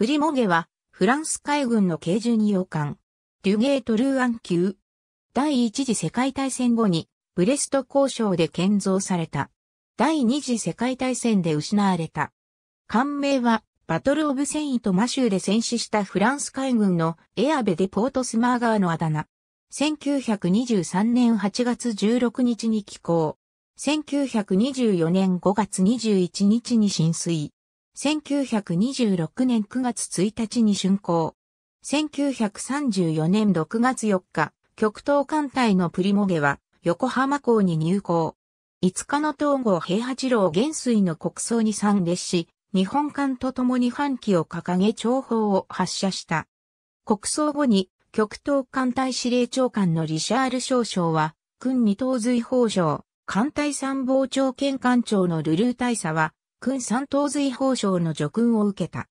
プリモゲは、フランス海軍の軽巡洋艦、デュゲートルーアン級。第一次世界大戦後に、ブレスト交渉で建造された。第二次世界大戦で失われた。艦名は、バトルオブセイントマシューで戦死したフランス海軍のエアベデポートスマーガーのあだ名。1923年8月16日に寄港。1924年5月21日に浸水。1926年9月1日に竣工。1934年6月4日、極東艦隊のプリモゲは横浜港に入港。5日の東郷平八郎元帥の国葬に参列し、日本艦と共に反旗を掲げ長砲を発射した。国葬後に極東艦隊司令長官のリシャール少将は、軍二等随法上、艦隊参謀長兼艦長のルルー大佐は、君三等随法省の叙勲を受けた。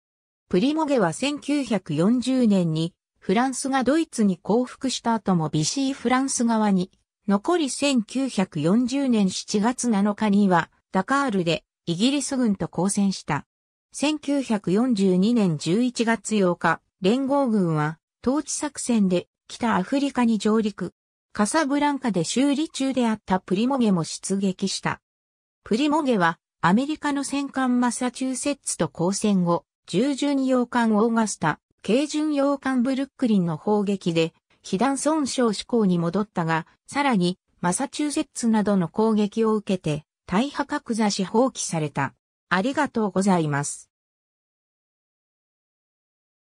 プリモゲは1940年にフランスがドイツに降伏した後もビシーフランス側に、残り1940年7月7日にはダカールでイギリス軍と交戦した。1942年11月8日、連合軍は統治作戦で北アフリカに上陸。カサブランカで修理中であったプリモゲも出撃した。プリモゲはアメリカの戦艦マサチューセッツと交戦後、従順洋艦オーガスタ、軽巡洋艦ブルックリンの砲撃で、被弾損傷志向に戻ったが、さらに、マサチューセッツなどの攻撃を受けて、大破格座し放棄された。ありがとうございます。